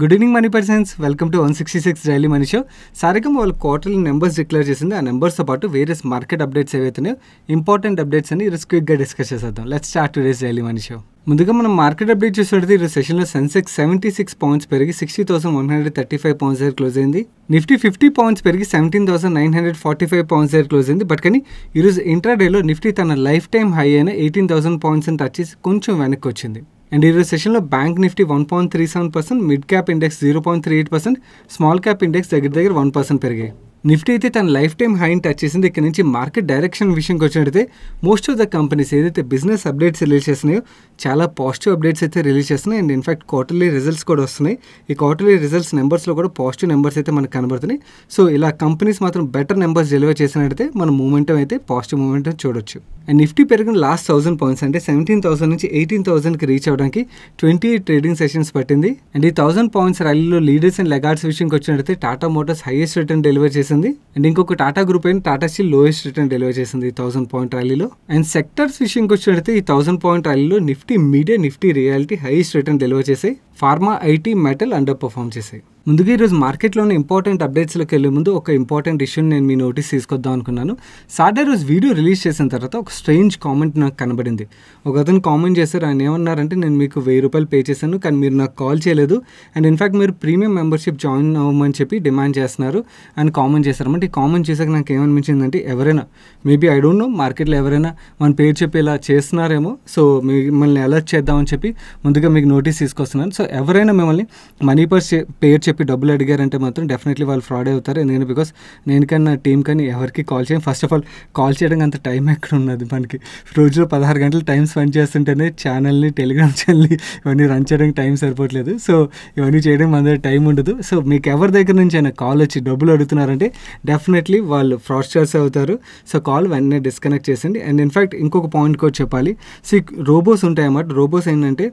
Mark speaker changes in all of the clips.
Speaker 1: good evening money persons welcome to one sixty six daily money show సారికం వాళ్ళు quarterly numbers declare చేసింది ఆ నెంబర్స్తో పాటు వేరియస్ మార్కెట్ అప్డేట్స్ ఏవైతున్నాయో ఇంపార్టెంట్ అప్డేట్స్ అని ఈరోజు క్విక్గా డిస్కస్ చేసేద్దాం let start today's daily money show ముందుగా మనం మార్కెట్ అప్డేట్ చూసినట్టు ఈరోజు సెషన్లో సెన్సెక్స్ సెవెంటీ సిక్స్ పాయింట్స్ పెరిగి sixty thousand one hundred thirty five points దగ్గర క్లోజ్ అయింది నిఫ్టీ ఫిఫ్టీ పాయింట్స్ పెరిగి seventeen thousand nine hundred forty five points దగ్గర క్లోజ్ అయింది బట్ కానీ ఈరోజు డేలో నిఫ్టీ తన లైఫ్ టైం హై అయిన ఎయిటీన్ థౌసండ్ అని టచ్ చేసి కొంచెం వెనక్కి వచ్చింది అండ్ ఈరోజు సెషన్లో bank Nifty one point three seven percent mid cap index zero point three eight percent small cap index దగ్గర దగ్గర వన్ పర్సెంట్ పెరిగాయి నిఫ్టీ అయితే తన లైఫ్ టైం హైన్ టచ్ చేసింది ఇక్కడ నుంచి మార్కెట్ డైరెక్షన్ విషయంకి వచ్చినట్టయితే మోస్ట్ ఆఫ్ ద కంపెనీస్ ఏదైతే బిజినెస్ అప్డేట్స్ రిలీజ్ చేస్తున్నాయో చాలా పాజిటివ్ అప్డేట్స్ అయితే రిలీజ్ చేస్తున్నాయి అండ్ ఇన్ఫాక్ట్ క్వార్టర్లీ రిజల్ట్స్ కూడా వస్తున్నాయి ఈ క్వార్టర్లీ రిజల్ట్స్ నెంబర్స్లో కూడా పాజిటివ్ నెంబర్స్ అయితే మనకు కనబడుతున్నాయి సో ఇలా కంపెనీస్ మాత్రం బెటర్ నెంబర్స్ డెలివర్ చేసినట్టయితే మన మూమెంటం అయితే పాజిటివ్ మూమెంటం చూడొచ్చు అండ్ నిఫ్టీ పెరిగిన లాస్ట్ థౌసండ్ పాయింట్స్ అంటే సెవెంటీన్ థౌసండ్ నుంచి ఎయిటీన్ థౌసండ్కి రీచ్ అవడానికి ట్వంటీ ట్రేడింగ్ సెషన్స్ పట్టింది అండ్ ఈ థౌసండ్ పాయింట్స్ ర్యాలీలో లీడర్స్ అండ్ లెగార్డ్స్ విషయంకి వచ్చినట్టయితే Tata Motors highest return deliver చేసింది చేసింది అండ్ ఇంకొక టాటా గ్రూప్ అయిన Tata Steel lowest return deliver చేసింది థౌసండ్ పాయింట్ ర్యాలీలో అండ్ సెక్టర్స్ విషయంకి వచ్చినట్లయితే ఈ థౌసండ్ పాయింట్ ర్యాలీలో Nifty media Nifty realty highest return deliver చేసాయి pharma IT metal underperform చేసాయి ముందుగా ఈరోజు మార్కెట్లోని ఇంపార్టెంట్ అప్డేట్స్లోకి వెళ్ళే ముందు ఒక ఇంపార్టెంట్ ఇష్యూని నేను మీ నోటీస్ తీసుకొద్దాం అనుకున్నాను సాటర్డే రోజు వీడియో రిలీజ్ చేసిన తర్వాత ఒక స్ట్రేంజ్ కామెంట్ నాకు కనబడింది ఒక అతను కామెంట్ చేశారు ఆయన ఏమన్నారంటే నేను మీకు వెయ్యి రూపాయలు పే చేశాను కానీ మీరు నాకు కాల్ చేయలేదు అండ్ ఇన్ఫాక్ట్ మీరు ప్రీమియం మెంబర్షిప్ జాయిన్ అవ్వమని చెప్పి డిమాండ్ చేస్తున్నారు అండ్ కామెంట్ చేశారు అంటే కామెంట్ చేశాక నాకు ఏమనిపించింది అంటే ఎవరైనా మేబీ ఐ డోంట్ నో మార్కెట్లో ఎవరైనా మన పేరు చెప్పి ఇలా చేస్తున్నారేమో సో మిమ్మల్ని అలర్ట్ చేద్దామని చెప్పి ముందుగా మీకు నోటీస్ తీసుకొస్తున్నాను సో ఎవరైనా మిమ్మల్ని మనీ పర్స్ పేరు చెప్పి డబ్బులు అడిగారంటే మాత్రం డెఫినెట్లీ వాళ్ళు ఫ్రాడ్ అవుతారు ఎందుకంటే బికాస్ నేను కానీ నా టీం కానీ ఎవరికి కాల్ చేయను ఫస్ట్ ఆఫ్ ఆల్ కాల్ చేయడానికి అంత టైం ఎక్కడ ఉన్నది మనకి రోజులో పదహారు గంటలు టైం స్పెండ్ చేస్తుంటేనే ఛానల్ని టెలిగ్రామ్ ఛానల్ని ఇవన్నీ రన్ చేయడానికి టైం సరిపోవట్లేదు సో ఇవన్నీ చేయడం మన దగ్గర టైం ఉండదు సో మీకు ఎవరి దగ్గర నుంచి అయినా కాల్ వచ్చి డబ్బులు అడుగుతున్నారంటే డెఫినెట్లీ వాళ్ళు ఫ్రాడ్స్టర్స్ అవుతారు సో కాల్ వెంటనే డిస్కనెక్ట్ చేసింది అండ్ ఇన్ఫ్యాక్ట్ ఇంకొక పాయింట్ కూడా చెప్పాలి సో రోబోస్ ఉంటాయన్నమాట రోబోస్ ఏంటంటే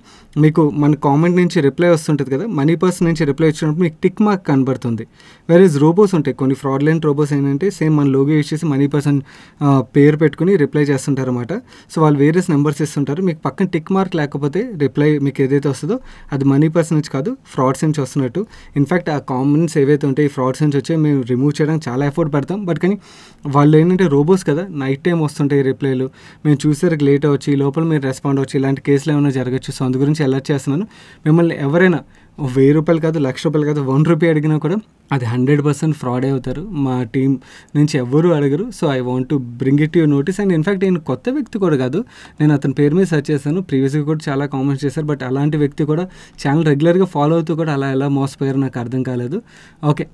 Speaker 1: మీకు మన కామెంట్ నుంచి రిప్లై వస్తుంటుంది కదా మనీ పర్సన్ నుంచి రిప్లై వచ్చినప్పుడు మీకు టిక్ మార్క్ కనబడుతుంది వెరీస్ రోబోస్ ఉంటాయి కొన్ని ఫ్రాడ్లెంట్ రోబోస్ ఏంటంటే సేమ్ మన లోగో యూస్ చేసి మనీ పర్సన్ పేరు పెట్టుకుని రిప్లై చేస్తుంటారు అనమాట సో వాళ్ళు వేరియస్ నెంబర్స్ ఇస్తుంటారు మీకు పక్కన టిక్ మార్క్ లేకపోతే రిప్లై మీకు ఏదైతే వస్తుందో అది మనీ పర్సన్ నుంచి కాదు ఫ్రాడ్స్ నుంచి వస్తున్నట్టు ఇన్ఫ్యాక్ట్ ఆ కామన్స్ ఏవైతే ఉంటాయి ఈ ఫ్రాడ్స్ నుంచి వచ్చి మేము రిమూవ్ చేయడానికి చాలా ఎఫర్ట్ పెడతాం బట్ కానీ వాళ్ళు ఏంటంటే రోబోస్ కదా నైట్ టైం వస్తుంటాయి రిప్లైలు మేము చూసేసరికి లేట్ వచ్చి లోపల మీరు రెస్పాండ్ వచ్చి ఇలాంటి కేసులు ఏమైనా జరగచ్చు సో అందు గురించి అలర్ట్ చేస్తున్నాను మిమ్మల్ని ఎవరైనా వెయ్యి రూపాయలు కాదు లక్ష రూపాయలు కాదు వన్ రూపీ అడిగినా కూడా అది హండ్రెడ్ పర్సెంట్ ఫ్రాడ్ అవుతారు మా టీం నుంచి ఎవ్వరూ అడగరు so I want to bring it you notice and in fact నేను కొత్త వ్యక్తి కూడా కాదు నేను అతని పేరు మీద సెర్చ్ చేశాను ప్రీవియస్గా కూడా చాలా కామెంట్స్ చేశారు బట్ అలాంటి వ్యక్తి కూడా ఛానల్ రెగ్యులర్గా ఫాలో అవుతూ కూడా అలా ఎలా మోసపోయారు నాకు అర్థం కాలేదు ఓకే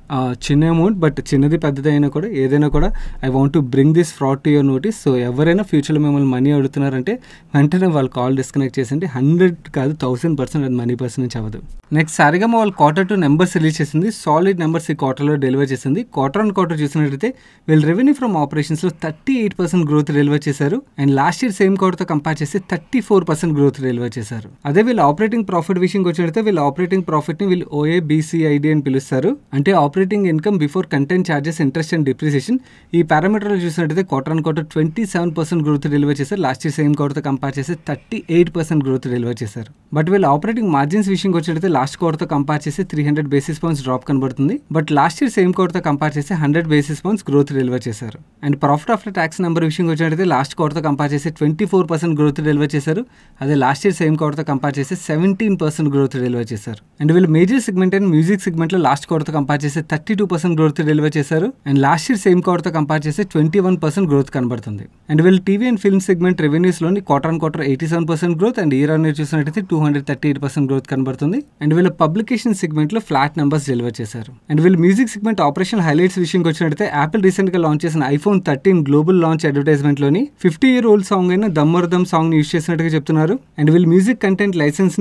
Speaker 1: చిన్న అమౌంట్ బట్ చిన్నది పెద్దది అయినా కూడా ఏదైనా కూడా I want to bring this fraud to your notice so ఎవరైనా ఫ్యూచర్లో మిమ్మల్ని మనీ అడుగుతున్నారంటే వెంటనే వాళ్ళు కాల్ డిస్కనెక్ట్ అంటే హండ్రెడ్ కాదు థౌసండ్ పర్సెంట్ అది మనీ పర్సన్ నుంచి అవ్వదు నెక్స్ట్ సారిగామ వాళ్ళు క్వార్టర్ టు నెంబర్స్ రిలీజ్ చేసింది సాలిడ్ నెంబర్స్ ఈ క్వార్టర్లో డెలివర్ చేసింది క్వార్టర్ ఆన్ క్వార్టర్ చూసినట్లయితే వీళ్ళు రెవెన్యూ ఫ్రమ్ ఆపరేషన్స్లో thirty eight percent growth deliver చేశారు అండ్ లాస్ట్ ఇయర్ సేమ్ క్వార్టర్తో కంపేర్ చేసి thirty four percent growth deliver చేశారు అదే వీళ్ళు ఆపరేటింగ్ ప్రాఫిట్ విషయంకి వచ్చినట్లయితే వీళ్ళు ఆపరేటింగ్ ప్రాఫిట్ని వీళ్ళు ఓఏ బీసీఐడి అని పిలుస్తారు అంటే operating income before content charges interest and depreciation ఈ పారామీటర్లు చూసినట్టయితే quarter and quarter twenty seven percent growth deliver చేశారు లాస్ట్ ఇయర్ సేమ్ క్వార్టర్తో కంపేర్ చేస్తే thirty eight percent growth deliver చేశారు బట్ వీళ్ళు ఆపరేటింగ్ మార్జిన్స్ విషయంకి వచ్చినట్టయితే లాస్ట్ క్వార్టర్తో కంపేర్ చేస్తే three hundred basis points drop కనబడుతుంది బట్ లాస్ట్ ఇయర్ సేమ్ క్వార్టర్తో కంపేర్ చేస్తే hundred basis points growth deliver చేశారు and profit after tax number విషయం వచ్చినట్టు లాస్ట్ క్వార్టర్తో కంపేర్ చేస్తే twenty four percent growth deliver చేశారు అదే లాస్ట్ ఇయర్ సేమ్ క్వార్టర్తో కంపేర్ చేస్తే సెవెంటీన్ పర్సెంట్ గ్రోత్ డెలివర్ చేశారు అండ్ వీళ్ళు మేజర్ సెగ్మెంట్ అండ్ మ్యూజిక్ సెగ్మెంట్లో లాస్ట్ క్వార్టర్తో కంపేర్ చేస్తే thirty two percent growth deliver చేశారు అండ్ లాస్ట్ ఇయర్ సేమ్ క్వార్టర్తో కంపేర్ చేస్తే ట్వంటీ వన్ పర్సెంట్ గ్రోత్ కనబడుతుంది అండ్ వీళ్ళు టీవీ అండ్ ఫిల్మ్ సెగ్మెంట్ రెవెన్యూస్లోని quarter and quarter eighty seven percent growth and year on year చూసినట్టయితే two hundred thirty eight percent growth కనబడుతుంది and వీళ్ళ publication సెగ్మెంట్లో flat numbers deliver చేశారు and వీళ్ళు music segment operation highlights విషయంకి వచ్చినట్టయితే Apple రీసెంట్గా లాంచ్ చేసిన ఐఫోన్ థర్టీన్ గ్లోబల్ లాంచ్ అడ్వర్టైజ్మెంట్లోని ఫిఫ్టీ ఇయర్ ఓల్డ్ సాంగ్ అయిన దమ్మర్ దమ్ సాంగ్ యూస్ చేసినట్టుగా చెప్తున్నారు అండ్ వీళ్ళు మ్యూజిక్ కంటెంట్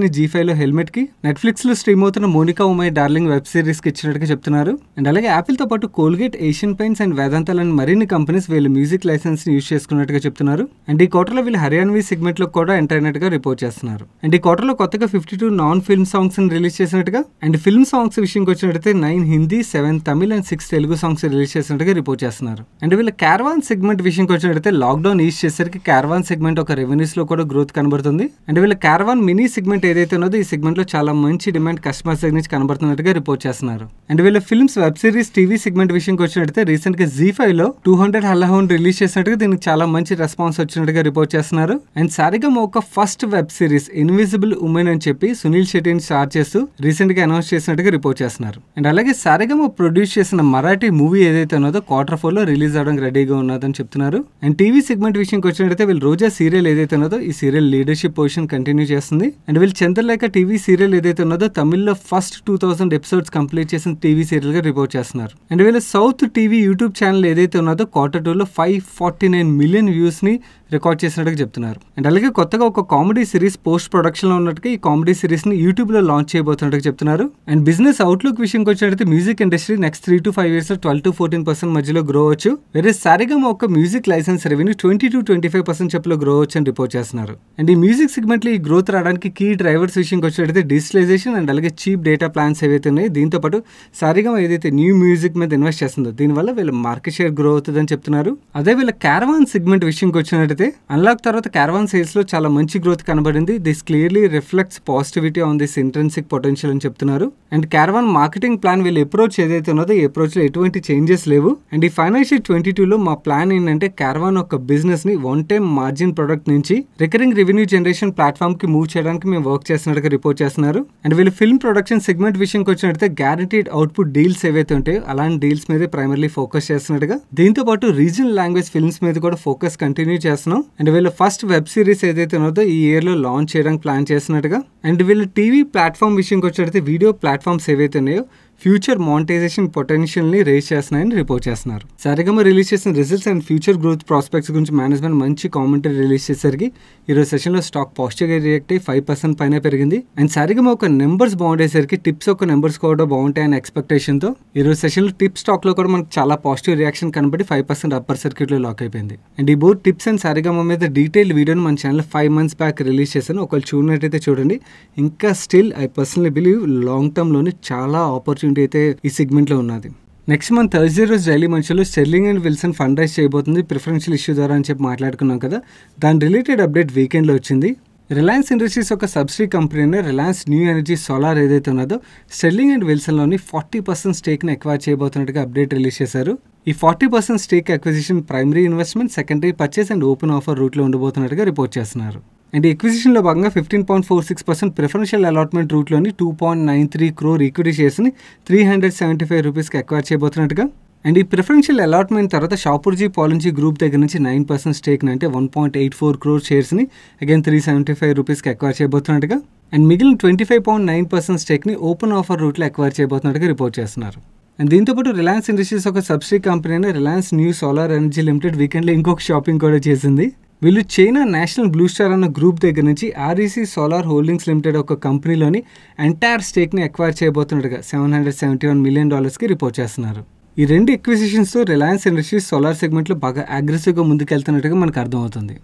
Speaker 1: ని జీ ఫైవ్లో హెల్మెట్కి నెట్ఫ్లిక్స్లో స్ట్రీమ్ అవుతున్న మోనికా ఉమై డార్లింగ్ వెబ్ సిరీస్కి ఇచ్చినట్టుగా చెప్తున్నారు అండ్ అలాగే యాపిల్తో పాటు కోల్గేట్ ఏషియన్ పెయింట్స్ అండ్ వేదాంతాలని మరిన్ని కంపెనీస్ వీళ్ళు మ్యూజిక్ లైసెన్స్ని యూజ్ చేసుకున్నట్టుగా చెప్తున్నారు అండ్ ఈ క్వార్టర్లో వీళ్ళు హర్యాన్వీ సెగ్మెంట్లో కూడా ఎంటర్ అయినట్టుగా రిపోర్ట్ చేస్తున్నారు అండ్ ఈ క్వార్టర్లో కొత్తగా ఫిఫ్టీ టూ నాన్ ఫిల్మ్ సాంగ్స్ని రిలీజ్ రిలీజ్ చేసినట్టుగా అండ్ ఫిల్మ్ సాంగ్స్ విషయంకి వచ్చినట్టయితే nine Hindi seven Tamil and six Telugu songs release చేసినట్టుగా రిపోర్ట్ చేస్తున్నారు అండ్ వీళ్ళ క్యారవాన్ సెగ్మెంట్ విషయంకి వచ్చినట్టయితే లాక్డౌన్ ఈజ్ చేసరికి క్యారవాన్ సెగ్మెంట్ ఒక రెవెన్యూస్ లో కూడా గ్రోత్ కనబడుతుంది అండ్ వీళ్ళ క్యారవాన్ మినీ సెగ్మెంట్ ఏదైతే ఉన్నదో ఈ సెగ్మెంట్ లో చాలా మంచి డిమాండ్ కస్టమర్స్ దగ్గర నుంచి కనబడుతున్నట్టుగా రిపోర్ట్ చేస్తున్నారు అండ్ వీళ్ళ films web series TV segment విషయంకి వచ్చినట్టయితే రీసెంట్ గా జీ ఫైవ్ లో టూ హండ్రెడ్ హల్లహౌన్ రిలీజ్ చేసినట్టుగా దీనికి చాలా మంచి రెస్పాన్స్ వచ్చినట్టుగా రిపోర్ట్ చేస్తున్నారు అండ్ సారిగా ఒక first web series invisible women అని చెప్పి సునీల్ శెట్టిని స్టార్ట్ చేస్తూ రీసెంట్గా అనౌన్స్ చేసినట్టుగా రిపోర్ట్ చేస్తున్నారు అండ్ అలాగే సరిగమ ప్రొడ్యూస్ చేసిన మరాఠీ మూవీ ఏదైతే ఉన్నదో క్వార్టర్ ఫోర్లో రిలీజ్ అవడానికి రెడీగా ఉన్నదని చెప్తున్నారు అండ్ టీవీ సెగ్మెంట్ విషయంకి వచ్చినట్టయితే వీళ్ళు రోజా సీరియల్ ఏదైతే ఉన్నదో ఈ సీరియల్ లీడర్షిప్ పొజిషన్ కంటిన్యూ చేస్తుంది అండ్ వీళ్ళు చంద్రలేఖ టీవీ సీరియల్ ఏదైతే ఉన్నదో తమిళ్లో first two thousand episodes complete చేసిన టీవీ సీరియల్గా రిపోర్ట్ చేస్తున్నారు అండ్ వీళ్ళు సౌత్ టీవీ యూట్యూబ్ ఛానల్ ఏదైతే ఉన్నదో క్వార్టర్ టూలో ఫైవ్ ఫార్టీ నైన్ మిలియన్ వ్యూస్ని రికార్డ్ చేసినట్టుగా చెప్తున్నారు అండ్ అలాగే కొత్తగా ఒక కామెడీ సిరీస్ పోస్ట్ ప్రొడక్షన్లో ఉన్నట్టుగా ఈ కామెడీ సిరీస్ని యూట్యూబ్లో లాంచ్ చేయబోతున్నట్టుగా చెప్తున్నారు అండ్ బిజినెస్ అవుట్లుక్ విషయంకి వచ్చినట్టు music industry next three to five years twelve to fourteen percent మధ్యలో గ్రో అవచ్చు వేరే సరిగా ఒక music license revenue twenty to twenty five percent చెప్పులో గ్రో అవచ్చు అని రిపోర్ట్ చేస్తున్నారు అండ్ ఈ మ్యూజిక్ సెగ్మెంట్లో ఈ గ్రోత్ రావడానికి కీ డ్రైవర్స్ విషయంకి వచ్చినట్టయితే డిజిటలైజేషన్ అండ్ అలాగే చీప్ డేటా ప్లాన్స్ ఏవైతే ఉన్నాయో దీంతోపాటు సారిగా ఏదైతే న్యూ మ్యూజిక్ మీద ఇన్వెస్ట్ చేస్తుందో దీనివల్ల వీళ్ళ మార్కెట్ షేర్ గ్రో అవుతుందని చెప్తున్నారు అదే వీళ్ళ క్యారవాన్ సెగ్మెంట్ విషయంకి వచ్చినట్టు పెడితే అన్లాక్ తర్వాత క్యారవాన్ సేల్స్ లో చాలా మంచి గ్రోత్ కనబడింది this clearly reflects positivity on this intrinsic potential అని చెప్తున్నారు అండ్ క్యారవాన్ మార్కెటింగ్ ప్లాన్ వీళ్ళు అప్రోచ్ ఏదైతే ఉన్నదో ఈ అప్రోచ్ లో ఎటువంటి చేంజెస్ లేవు అండ్ ఈ ఫైనాన్షియల్ ట్వంటీ లో మా ప్లాన్ ఏంటంటే క్యారవాన్ ఒక బిజినెస్ ని వన్ టైం మార్జిన్ ప్రొడక్ట్ నుంచి రికరింగ్ రెవెన్యూ జనరేషన్ ప్లాట్ఫామ్ కి మూవ్ చేయడానికి మేము వర్క్ చేస్తున్నట్టుగా రిపోర్ట్ చేస్తున్నారు అండ్ వీళ్ళు ఫిల్మ్ ప్రొడక్షన్ సెగ్మెంట్ విషయంకి వచ్చినట్టు గ్యారంటీడ్ అవుట్పుట్ డీల్స్ ఏవైతే ఉంటాయో అలాంటి డీల్స్ మీద ప్రైమర్లీ ఫోకస్ చేస్తున్నట్టుగా దీంతో పాటు రీజనల్ లాంగ్వేజ్ ఫిల్మ్స్ మీద కూడా ఫోకస్ కంటిన్యూ చేస్తున్నారు చేస్తున్నాం అండ్ వీళ్ళు ఫస్ట్ వెబ్ సిరీస్ ఏదైతే ఉన్నదో ఈ ఇయర్లో లాంచ్ చేయడానికి ప్లాన్ చేస్తున్నట్టుగా అండ్ వీళ్ళు టీవీ ప్లాట్ఫామ్ విషయంకి వచ్చేటైతే వీడియో ప్లాట్ఫామ్స్ ఏవైతే ఉన్నాయో ఫ్యూచర్ మానిటైజేషన్ పొటెన్షియల్ని రేస్ చేస్తున్నాయని రిపోర్ట్ చేస్తున్నారు సరిగమ రిలీజ్ చేసిన results and future growth prospects గురించి మేనేజ్మెంట్ మంచి కామెంటరీ రిలీజ్ చేసరికి ఈరోజు సెషన్లో స్టాక్ పాజిటివ్గా రియాక్ట్ అయ్యి ఫైవ్ పర్సెంట్ పైన పెరిగింది అండ్ సరిగమ ఒక నెంబర్స్ బాగుండేసరికి టిప్స్ ఒక నెంబర్స్ కూడా బాగుంటాయి బాగుంటాయని ఎక్స్పెక్టేషన్తో ఈరోజు సెషన్లో టిప్ స్టాక్లో కూడా మనకు చాలా పాజిటివ్ రియాక్షన్ కనబడి ఫైవ్ పర్సెంట్ అప్పర్ సర్క్యూట్లో లాక్ అయిపోయింది అండ్ ఈ బోర్డు టిప్స్ అండ్ సరిగమ మీద డీటెయిల్ వీడియోని మన channel five months back release చేశాను ఒకవేళ చూడనట్టయితే చూడండి ఇంకా still I personally believe long లోని చాలా ఆపర్చునిటీ ఆపర్చునిటీ అయితే ఈ సెగ్మెంట్లో ఉన్నది నెక్స్ట్ మంత్ థర్స్డే రోజు డైలీ మనుషులు Sterling and Wilson fund raise చేయబోతుంది ప్రిఫరెన్షియల్ ఇష్యూ ద్వారా అని చెప్పి మాట్లాడుకున్నాం కదా దాని రిలేటెడ్ అప్డేట్ వీకెండ్లో వచ్చింది రిలయన్స్ ఇండస్ట్రీస్ ఒక సబ్సిడీ అనే రిలయన్స్ న్యూ ఎనర్జీ సోలార్ ఏదైతే ఉన్నదో స్టెర్లింగ్ అండ్ విల్సన్లోని ఫార్టీ పర్సెంట్ స్టేక్ని ఎక్వైర్ చేయబోతున్నట్టుగా అప్డేట్ రిలీజ్ చేశారు ఈ forty percent stake acquisition primary investment secondary purchase and open offer రూట్లో ఉండబోతున్నట్టుగా రిపోర్ట్ చేస్తున్నారు అండ్ ఎక్విజిషన్లో భాగంగా fifteen point four six percent preferential allotment రూట్లోని two point nine three crore equity షేర్స్ని త్రీ హండ్రెడ్ సెవెంటీ ఫైవ్ రూపీస్కి అక్వైర్ చేయబోతున్నట్టుగా అండ్ ఈ ప్రిఫరెన్షియల్ అలాట్మెంట్ తర్వాత షాపూర్జీ పాలన్జీ గ్రూప్ దగ్గర నుంచి నైన్ పర్సెంట్ స్టేక్ని అంటే one point eight four crore షేర్స్ని అగైన్ త్రీ సెవెంటీ ఫైవ్ రూపీస్కి అక్వైర్ చేయబోతున్నట్టుగా అండ్ మిగిలిన twenty five point nine percent స్టేక్ని ఓపెన్ ఆఫర్ రూట్లో అక్వైర్ చేయబోతున్నట్టుగా రిపోర్ట్ చేస్తున్నారు అండ్ దీంతోపాటు రిలయన్స్ ఇండస్ట్రీస్ ఒక సబ్సిడీ కంపెనీ అయిన Reliance new solar energy limited వీకెండ్లో ఇంకొక షాపింగ్ కూడా చేసింది వీళ్ళు చైనా నేషనల్ బ్లూ స్టార్ అన్న గ్రూప్ దగ్గర నుంచి ఆర్ఈసీ సోలార్ హోల్డింగ్స్ లిమిటెడ్ ఒక కంపెనీలోని ఎంటైర్ స్టేక్ని అక్వైర్ చేయబోతున్నట్టుగా seven hundred seventy one million డాలర్స్కి రిపోర్ట్ చేస్తున్నారు ఈ రెండు ఎక్విజిషన్స్తో రిలయన్స్ ఇండస్ట్రీస్ సోలార్ సెగ్మెంట్లో బాగా అగ్రెసివ్గా ముందుకెళ్తున్నట్టుగా మనకు అర్థమవుతుంది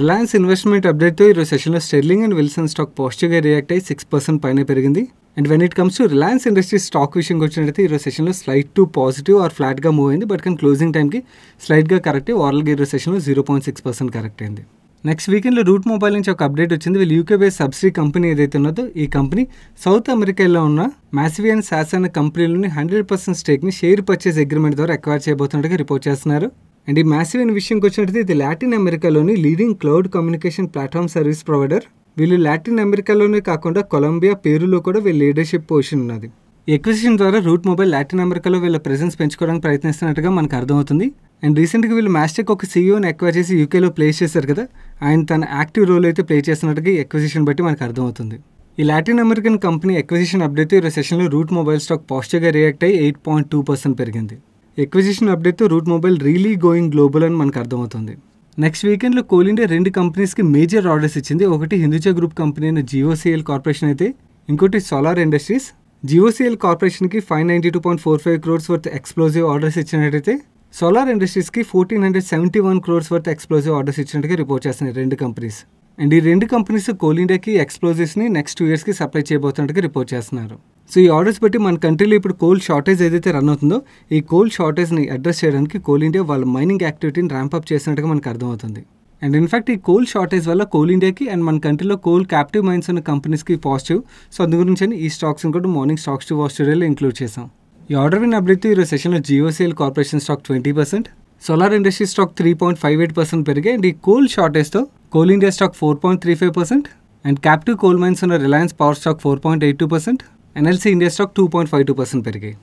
Speaker 1: రిలయన్స్ ఇన్వెస్ట్మెంట్ అప్డేట్తో ఈరోజు సెషన్లో స్టెర్లింగ్ అండ్ విల్సన్ స్టాక్ పాజిటివ్గా రియాక్ట్ అయ్యి సిక్స్ పర్సెంట్ పైన పెరిగింది and when it comes to Reliance Industries stock విషయంకి వచ్చినట్టయితే ఈరోజు సెషన్లో స్లైట్ టు పాజిటివ్ ఆర్ ఫ్లాట్గా మూవ్ అయింది బట్ కానీ క్లోజింగ్ టైంకి స్లైట్గా కరెక్ట్ ఓవరాల్గా ఈరోజు సెషన్లో zero point six percent correct అయింది నెక్స్ట్ వీకెండ్లో రూట్ మొబైల్ నుంచి ఒక అప్డేట్ వచ్చింది వీళ్ళు యూకే బేస్ సబ్సిడీ కంపెనీ ఏదైతే ఉన్నదో ఈ కంపెనీ సౌత్ అమెరికాలో ఉన్న మ్యాసివియన్ సాస్ అనే కంపెనీలోని హండ్రెడ్ పర్సెంట్ స్టేక్ని షేర్ పర్చేస్ అగ్రిమెంట్ ద్వారా ఎక్వైర్ చేయబోతున్నట్టుగా రిపోర్ట్ చేస్తున్నారు అండ్ ఈ మ్యాసివియన్ విషయంకి వచ్చినట్టు ఇది లాటిన్ అమెరికాలోని leading cloud communication platform service provider వీళ్ళు లాటిన్ అమెరికాలోనే కాకుండా కొలంబియా పేరులో కూడా వీళ్ళ లీడర్షిప్ పొజిషన్ ఉన్నది ఎక్విజిషన్ ద్వారా రూట్ మొబైల్ లాటిన్ అమెరికాలో వీళ్ళ ప్రెజెన్స్ పెంచుకోవడానికి ప్రయత్నిస్తున్నట్టుగా మనకు అర్థమవుతుంది అండ్ రీసెంట్గా వీళ్ళు మ్యాస్టెక్ ఒక సీఈఓని ఎక్వైర్ చేసి యూకేలో ప్లేస్ చేశారు కదా ఆయన తన యాక్టివ్ రోల్ అయితే ప్లే చేస్తున్నట్టుగా ఎక్విజిషన్ బట్టి మనకు అర్థమవుతుంది ఈ Latin American company acquisition update ఈ సెషన్లో రూట్ మొబైల్ స్టాక్ పాజిటివ్గా రియాక్ట్ అయ్యి ఎయిట్ పాయింట్ టూ పర్సెంట్ పెరిగింది ఎక్విజిషన్ అప్డేట్తో Route Mobile really going global అని మనకు అర్థమవుతుంది నెక్స్ట్ వీకెండ్లో కోల్ ఇండియా రెండు కంపెనీస్కి మేజర్ ఆర్డర్స్ ఇచ్చింది ఒకటి హిందూచా గ్రూప్ కంపెనీ అయిన జియోసిఎల్ కార్పొరేషన్ అయితే ఇంకోటి సోలార్ ఇండస్ట్రీస్ జియోసిఎల్ కార్పొరేషన్కి five ninety two point four five crores worth explosive orders ఇచ్చినట్టయితే సోలార్ ఇండస్ట్రీస్కి fourteen hundred seventy one crores worth explosive orders ఇచ్చినట్టుగా రిపోర్ట్ చేస్తున్నాయి రెండు కంపెనీస్ అండ్ ఈ రెండు కంపెనీస్ కోల్ ఇండియాకి ఎక్స్ప్లోజివ్స్ని నెక్స్ట్ టూ ఇయర్స్కి సప్లై చేయబోతున్నట్టు రిపోర్ట్ చేస్తున్నారు సో ఈ ఆర్డర్స్ బట్టి మన కంట్రీలో ఇప్పుడు కోల్ షార్టేజ్ ఏదైతే రన్ అవుతుందో ఈ కోల్ షార్టేజ్ని అడ్రస్ చేయడానికి కోల్ ఇండియా వాళ్ళ మైనింగ్ యాక్టివిటీని ర్యాంప్అప్ చేసినట్టుగా మనకు అర్థమవుతుంది అండ్ ఇన్ఫాక్ట్ ఈ కోల్ షార్టేజ్ వల్ల కోల్ ఇండియాకి అండ్ మన కంట్రీలో కోల్ క్యాప్టివ్ మైన్స్ ఉన్న కంపెనీస్కి పాజిటివ్ సో అందు గురించి ఈ స్టాక్స్ ఇంకోటి మార్నింగ్ స్టాక్స్ టు వాచ్ స్టూడియోలో ఇంక్లూడ్ చేసాం ఈ ఆర్డర్ విన్ అభివృద్ధి ఈరోజు సెషన్లో GOCL corporation stock twenty percent Solar Industry stock three point five eight percent పెరిగాయి అండ్ ఈ కోల్ షార్టేజ్తో Coal India stock four point three five percent and capital coal mines ఉన్న Reliance Power stock four point eight two percent NLC India stock two point five two percent పెరిగాయి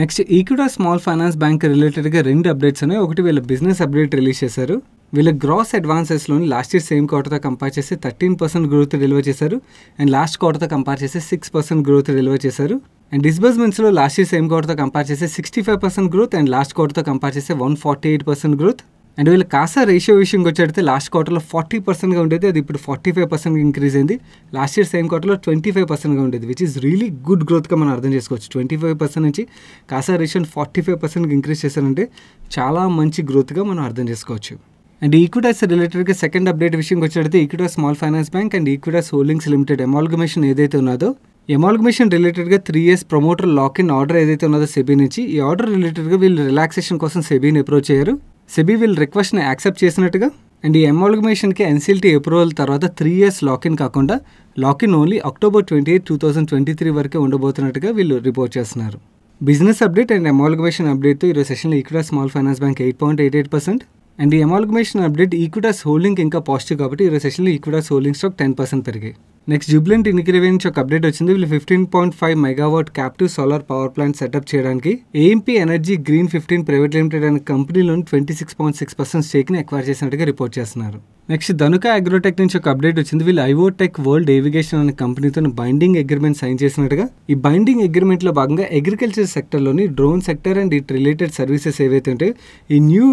Speaker 1: next Equitas small finance bank రిలేటెడ్గా రెండు updates ఉన్నాయి ఒకటి వీళ్ళ business update release చేశారు వీళ్ళ gross అడ్వాన్సెస్లోని లాస్ట్ ఇయర్ సేమ్ క్వార్టర్తో కంపేర్ చేసి థర్టీన్ పర్సెంట్ గ్రోత్ డెలివర్ చేశారు అండ్ లాస్ట్ క్వార్టర్తో కంపేర్ చేసి సిక్స్ పర్సెంట్ గ్రోత్ డెలివర్ చేశారు అండ్ డిస్బర్స్మెంట్స్లో లాస్ట్ ఇయర్ సేమ్ క్వార్టర్తో కంపేర్ చేసి sixty five percent growth and last క్వార్టర్తో కంపేర్ చేసి one forty eight percent growth and వీళ్ళ కాసా రేషియో విషయంకి వచ్చేటైతే లాస్ట్ క్వార్టర్లో ఫార్టీ పర్సెంట్గా ఉండేది అది ఇప్పుడు ఫార్టీ ఫైవ్ పర్సెంట్ ఇంక్రీజ్ అయింది లాస్ట్ ఇయర్ సేమ్ క్వార్టర్లో ట్వంటీ ఫైవ్ పర్సెంట్గా ఉండేది విచ్ ఇస్ రియలీ గుడ్ గ్రోత్గా మనం అర్థం చేసుకోవచ్చు ట్వంటీ ఫైవ్ పర్సెంట్ నుంచి కాసా రేషియోని ఫార్టీ ఫైవ్ పర్సెంట్కి ఇంక్రీజ్ చేశారంటే చాలా మంచి గ్రోత్గా మనం అర్థం చేసుకోవచ్చు అండ్ ఈక్విటాస్ రిలేటెడ్గా సెకండ్ అప్డేట్ విషయంకి వచ్చేటైతే Equitas small finance bank and Equitas holdings limited amalgamation ఏదైతే ఉన్నదో ఎమాల్గమేషన్ రిలేటెడ్గా three years promoter lock in order ఏదైతే ఉన్నదో సెబీ నుంచి ఈ ఆర్డర్ రిలేటెడ్గా వీళ్ళు రిలాక్సేషన్ కోసం సెబీని అప్రోచ్ అయ్యారు సెబీ విల్ రిక్వెస్ట్ని యాక్సెప్ట్ చేసినట్టుగా అండ్ ఈ ఎమాల్గమేషన్కి ఎన్సీల్టీ అప్రూవల్ తర్వాత త్రీ ఇయర్స్ లాకిన్ కాకుండా lock in only October twenty eight two thousand twenty three వరకే ఉండబోతున్నట్టుగా వీళ్ళు రిపోర్ట్ చేస్తున్నారు బిజినెస్ అప్డేట్ అండ్ ఎమోల్గమేషన్ అప్డేట్తో ఈరోజు సెషన్లో Equitas small finance bank eight point eight eight percent and ఈ ఎమాల్గమేషన్ అప్డేట్ ఈక్విటాస్ హోల్డింగ్ ఇంకా పాజిటివ్ కాబట్టి ఈరోజు సెషన్లో Equitas holding stock ten percent పెరిగాయి నెక్స్ట్ జూబ్లెంట్ ఇన్క్రివెన్స్ ఒక అప్డేట్ వచ్చింది వీళ్ళు fifteen point five megawatt captive solar power plant setup చేయడానికి AMP energy green fifteen private limited అనే కంపెనీలోని twenty six point six percent స్టేక్ని అక్వైర్ చేసినట్టుగా రిపోర్ట్ చేస్తున్నారు నెక్స్ట్ ధనుక అగ్రోటెక్ నుంచి ఒక అప్డేట్ వచ్చింది వీళ్ళు ఐవోటెక్ వరల్డ్ ఏవిగేషన్ అనే కంపెనీతో బైండింగ్ అగ్రిమెంట్ సైన్ చేసినట్టుగా ఈ బైండింగ్ అగ్రిమెంట్లో భాగంగా అగ్రికల్చర్ సెక్టర్లోని drone sector and it related services ఏవైతే ఉంటాయో ఈ న్యూ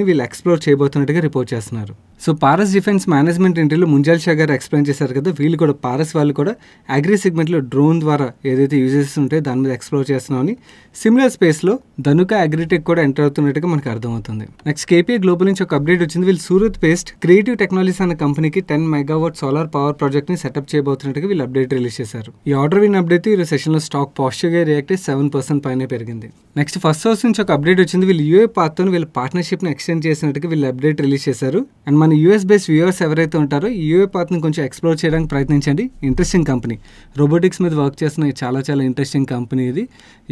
Speaker 1: ని వీళ్ళు ఎక్స్ప్లోర్ చేయబోతున్నట్టుగా రిపోర్ట్ చేస్తున్నారు సో పారస్ డిఫెన్స్ మేనేజ్మెంట్ ఇంటర్లో ముంజాల్ షా గారు ఎక్స్ప్లెయిన్ చేశారు కదా వీళ్ళు కూడా పారస్ వాళ్ళు కూడా అగ్రి సెగ్మెంట్లో డ్రోన్ ద్వారా ఏదైతే యూజెస్ చేస్తుంటే దాని మీద ఎక్స్ప్లోర్ చేస్తున్నామని సిమిలర్ స్పేస్లో ధనుక అగ్రిటెక్ కూడా ఎంటర్ అవుతున్నట్టుగా మనకు అర్థమవుతుంది నెక్స్ట్ కేపీఏ గ్లోబల్ నుంచి ఒక అప్డేట్ వచ్చింది వీళ్ళు Surat paste create creative technologies అనే కంపెనీకి ten megawatt solar power project ని సెటప్ చేయబోతున్నట్టుగా వీళ్ళు అప్డేట్ రిలీజ్ చేశారు ఈ ఆర్డర్ విన్ అప్డేట్ ఈ సెషన్లో స్టాక్ గా రియాక్ట్ సెవెన్ పర్సెంట్ పైన పెరిగింది నెక్స్ట్ ఫస్ట్ హౌస్ నుంచి ఒక అప్డేట్ వచ్చింది వీళ్ళు యూఏ పాత్తో వీళ్ళ ని ఎక్స్టెండ్ చేసినట్టుగా వీళ్ళు అప్డేట్ రిలీజ్ చేశారు అండ్ మన యూఎస్ బేస్ వ్యూవర్స్ ఎవరైతే ఉంటారో ఈ యూఏ పాత్ని కొంచెం ఎక్స్ప్లోర్ చేయడానికి ప్రయత్నించండి ఇంట్రెస్టింగ్ కంపెనీ రోబోటిక్స్ మీద వర్క్ చేస్తున్న చాలా చాలా ఇంట్రెస్టింగ్ కంపెనీ ఇది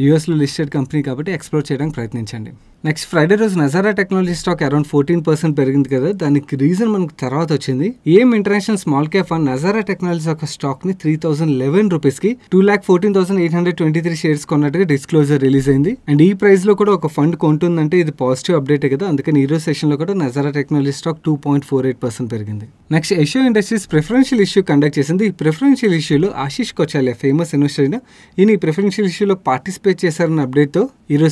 Speaker 1: యూఎస్లో లిస్టెడ్ కంపెనీ కాబట్టి ఎక్స్ప్లోర్ చేయడానికి ప్రయత్నించండి నెక్స్ట్ ఫ్రైడే రోజు Nazara technology stock around fourteen percent పెరిగింది కదా దానికి రీజన్ మనం మనకు తర్వాత వచ్చింది ఏం international small cap fund Nazara technology యొక్క స్టాక్ ని త్రీ థౌసండ్ లెవెన్ రూపీస్ కి two lakh fourteen thousand eight hundred twenty three shares కొన్నట్టుగా డిస్క్లోజర్ రిలీజ్ అయింది అండ్ ఈ ప్రైస్ లో కూడా ఒక ఫండ్ కొంటుందంటే ఇది పాజిటివ్ అప్డేట్ కదా అందుకని ఈ రోజు సెషన్ లో కూడా Nazara technology stock two point four eight percent పెరిగింది next Asia industries preferential issue conduct చేసింది ఈ ప్రిఫరెన్షియల్ ఇష్యూలో ఆశీష్ కొచాలియా ఫేమస్ ఇన్వెస్టర్ అయిన ఈయన ఈ ప్రిఫరెన్షియల్ ఇష్యూలో పార్టిసిపేట్ చేశారన్న అప్డేట్తో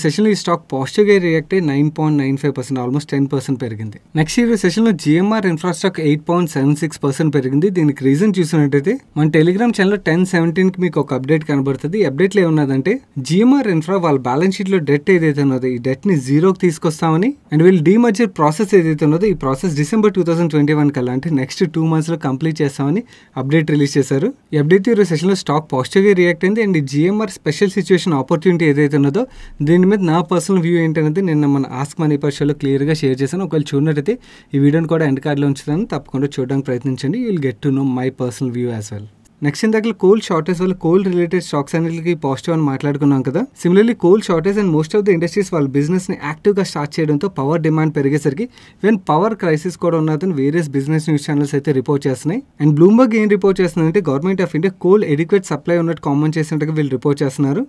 Speaker 1: సెషన్ లో ఈ స్టాక్ గా రియాక్ట్ అయ్యి nine point nine five percent almost ten percent పెరిగింది నెక్స్ట్ సెషన్ లో GMR infra eight point seven six percent పెరిగింది దీనికి రీజన్ చూసినట్టయితే మన టెలిగ్రామ్ ఛానల్ టెన్ సెవెంటీన్కి మీకు ఒక అప్డేట్ కనబడుతుంది అప్డేట్ లో ఏమన్నదంటే జిఎంఆర్ ఇన్ఫ్రా వాళ్ళ బ్యాలెన్స్ షీట్ లో డెట్ ఏదైతే ఉన్నదో ఈ డెట్ ని జీరోకి తీసుకొస్తామని అండ్ వీళ్ళు డీమర్జర్ ప్రాసెస్ ఏదైతే ఉన్నదో ఈ process December two thousand twenty one కల్లా అంటే నెక్స్ట్ టూ మంత్స్ లో కంప్లీట్ చేస్తామని అప్డేట్ రిలీజ్ చేశారు ఈ అప్డేట్ ఈరోజు సెషన్లో స్టాక్ గా రియాక్ట్ అయింది and GMR special situation opportunity ఏదైతే ఉన్నదో దీని మీద నా పర్సనల్ వ్యూ ఏంటనేది నిన్న మన ఆస్క్ మనీ క్లియర్ గా షేర్ చేశాను ఒకవేళ చూడనట్టు ఈ వీడియోని కూడా ఎండ్ కార్డ్లో ఉంచుతాను తప్పకుండా చూడడానికి ప్రయత్నించండి you will get to know my personal view as well next in దగ్గర కోల్ షార్టేజ్ వల్ల కోల్ రిలేటెడ్ స్టాక్స్ అనేది పాజిటివ్ అని మాట్లాడుకున్నాం కదా similarly coal shortage and most of the industries వాళ్ళ బిజినెస్ ని యాక్టివ్ గా స్టార్ట్ చేయడంతో పవర్ డిమాండ్ పెరిగేసరికి ఈవెన్ పవర్ క్రైసిస్ కూడా ఉన్నదని వేరియస్ బిజినెస్ న్యూస్ ఛానల్స్ అయితే రిపోర్ట్ చేస్తున్నాయి అండ్ బ్లూంబర్గ్ ఏం రిపోర్ట్ చేస్తుందంటే government of India coal adequate supply ఉన్నట్టు కామన్ చేసినట్టుగా వీళ్ళు రిపోర్ట్ చేస్తున్నారు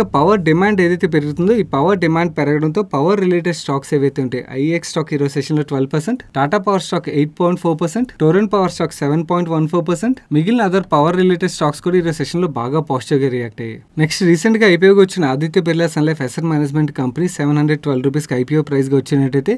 Speaker 1: గా పవర్ డిమాండ్ ఏదైతే పెరుగుతుందో ఈ పవర్ డిమాండ్ పెరగడంతో పవర్ రిలేటెడ్ స్టాక్స్ ఏవైతే ఉంటాయి ఐఎక్స్ స్టాక్ ఈరోజు లో twelve percent Tata power stock eight point four percent Torrent power stock seven point one four percent మిగిలిన other power power related stocks కూడా సెషన్ సెషన్లో బాగా పాజిటివ్గా రియాక్ట్ అయ్యాయి నెక్స్ట్ రీసెంట్గా ఐపీఓకి వచ్చిన Aditya Birla sun life asset management company seven hundred twelve రూపీస్కి ఐపీఓ గా వచ్చినట్టయితే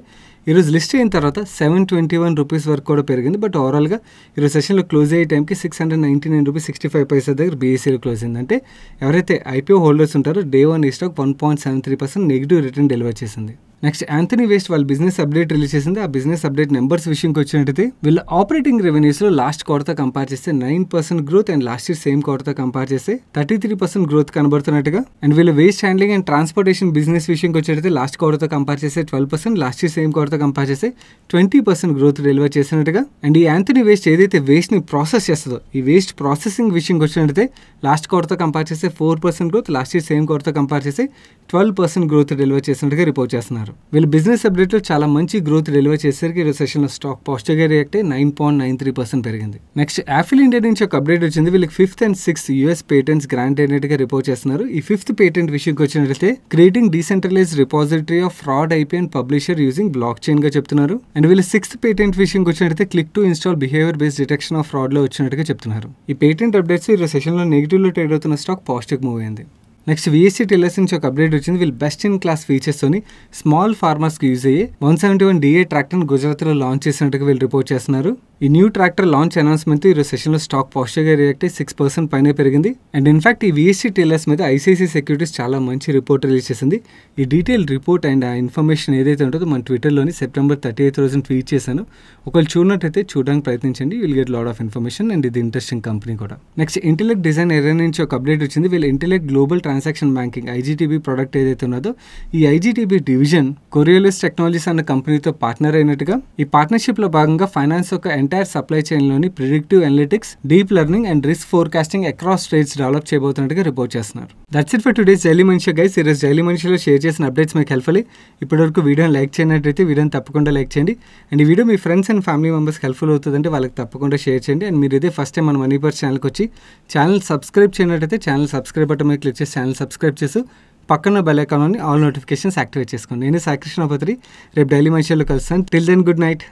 Speaker 1: ఈ రోజు లిస్ట్ అయిన తర్వాత సెవెన్ ట్వంటీ వన్ రూపీస్ వరకు కూడా పెరిగింది బట్ రోజు సెషన్ సెషన్లో క్లోజ్ అయ్యే టైంకి six hundred ninety nine rupees sixty five paisa దగ్గర బీఎస్సీలో క్లోజ్ అయింది అంటే ఎవరైతే ఐపీఓ హోల్డర్స్ ఉంటారో డే వన్ ఈ stock one point seven three percent negative return deliver చేసింది నెక్స్ట్ యాంథనీ వేస్ట్ వాళ్ళ బిజినెస్ అప్డేట్ రిలీజ్ చేసింది ఆ బిజినెస్ అప్డేట్ నెంబర్స్ విషయంకి వచ్చినట్టు వీళ్ళ ఆపరేటింగ్ రెవెన్యూస్లో లాస్ట్ క్వార్టర్తో కంపేర్ చేస్తే nine percent growth and last year same క్వార్టర్తో కంపేర్ చేస్తే thirty three percent growth కనబడుతున్నట్టుగా and వీళ్ళ waste handling and transportation business విషయంకి వచ్చినట్టు లాస్ట్ క్వార్టర్తో కంపేర్ చేస్తే twelve percent last year same క్వార్టర్తో కంపేర్ చేస్తే ట్వంటీ పర్సెంట్ గ్రోత్ డెలివర్ చేసినట్టుగా అండ్ ఈ యాంథనీ వేస్ట్ ఏదైతే వేస్ట్ని ప్రాసెస్ చేస్తుందో ఈ వేస్ట్ ప్రాసెసింగ్ విషయంకి వచ్చినట్టు లాస్ట్ క్వార్టర్తో కంపేర్ చేస్తే four percent growth last year same క్వార్టర్తో కంపేర్ చేసి ట్వెల్వ్ పర్సెంట్ గ్రోత్ డెలివర్ చేసినట్టుగా రిపోర్ట్ చేస్తున్నారు చేశారు వీళ్ళు బిజినెస్ అప్డేట్లో చాలా మంచి గ్రోత్ డెలివర్ చేసేసరికి రిసెషన్ లో స్టాక్ పాజిటివ్గా రియాక్ట్ అయ్యి nine point nine three percent పెరిగింది నెక్స్ట్ ఆఫిల్ ఇండియా నుంచి ఒక అప్డేట్ వచ్చింది వీళ్ళకి fifth and sixth US patents grant అయినట్టుగా రిపోర్ట్ చేస్తున్నారు ఈ ఫిఫ్త్ పేటెంట్ విషయంకి వచ్చినట్లయితే creating decentralize repository of fraud IP and publisher using blockchain గా చెప్తున్నారు అండ్ వీళ్ళ సిక్స్త్ పేటెంట్ విషయంకి వచ్చినట్లయితే click to install behaviour based detection of fraud లో వచ్చినట్టుగా చెప్తున్నారు ఈ పేటెంట్ అప్డేట్స్ లో నెగిటివ్ నెగిటివ్లో ట్రేడ్ అవుతున్న స్టాక్ పాజిటివ్ మూవ్ అయింది నెక్స్ట్ విఎస్సీ టెల్లర్స్ నుంచి ఒక అప్డేట్ వచ్చింది వీళ్ళు బెస్ట్ ఇన్ క్లాస్ తోని స్మాల్ ఫార్మర్స్కి యూజ్ అయ్యి one seventy one DI tractor గుజరాత్లో లాంచ్ చేసినట్టుగా వీళ్ళు రిపోర్ట్ చేస్తున్నారు ఈ న్యూ ట్రాక్టర్ లాంచ్ అనౌన్స్మెంట్ ఈరోజు సెషన్లో స్టాక్ పాజిటివ్గా రియాక్ట్ అయ్యి సిక్స్ పర్సెంట్ పైన పెరిగింది అండ్ ఇన్ఫాక్ట్ ఈ విఎస్సీ టీలర్స్ మీద ఐసీసీ సెక్యూరిటీస్ చాలా మంచి రిపోర్ట్ రిలీజ్ చేసింది ఈ డీటెయిల్ రిపోర్ట్ అండ్ ఆ ఇన్ఫర్మేషన్ ఏదైతే ఉంటుందో మన ట్విట్టర్లోని సెప్టెంబర్ థర్టీ ఎయిత్ రోజున ట్వీట్ చేశాను ఒకవేళ చూడనట్టయితే చూడడానికి ప్రయత్నించండి will get lot of information and ఇది ఇంట్రెస్టింగ్ కంపెనీ కూడా నెక్స్ట్ ఇంటెలెక్ట్ డిజైన్ ఏరియా నుంచి ఒక అప్డేట్ వచ్చింది వీళ్ళ intellect global transaction banking IGTB product ఏదైతే ఉన్నదో ఈ ఐజీటీబీ డివిజన్ కొరియోలిస్ టెక్నాలజీస్ అన్న కంపెనీతో పార్ట్నర్ అయినట్టుగా ఈ పార్ట్నర్షిప్లో భాగంగా ఫైనాన్స్ ఒక ఎంటైర్ సప్లై చైన్లోని predictive analytics deep learning and risk forecasting across states develop చేయబోతున్నట్టుగా రిపోర్ట్ చేస్తున్నారు that's it for today's daily మనిషి గైస్ రోజు జైలీ మనిషిలో షేర్ చేసిన అప్డేట్స్ మీకు అయ్యి ఇప్పటివరకు వీడియోని లైక్ చేయనట్టయితే వీడియోని తప్పకుండా లైక్ చేయండి అండ్ ఈ వీడియో మీ friends and family members helpful అవుతుందంటే వాళ్ళకి తప్పకుండా షేర్ చేయండి అండ్ మీరు ఇదే ఫస్ట్ టైం మన మనీ పర్స్ ఛానల్కి వచ్చి ఛానల్ సబ్స్క్రైబ్ చేయనట్టయితే ఛానల్ సబ్స్క్రైబ్ బటన్ మీద క్లిక్ చేసి ఛానల్ సబ్స్క్రైబ్ చేసి పక్కన బెల్ ఐకాన్ని ఆల్ నోటిఫికేషన్స్ యాక్టివేట్ చేసుకోండి నేను సాకృష్ణ పత్రి రేపు డైలీ మనిషిలో కలుస్తాను టిల్ దెన్ గుడ్ నైట్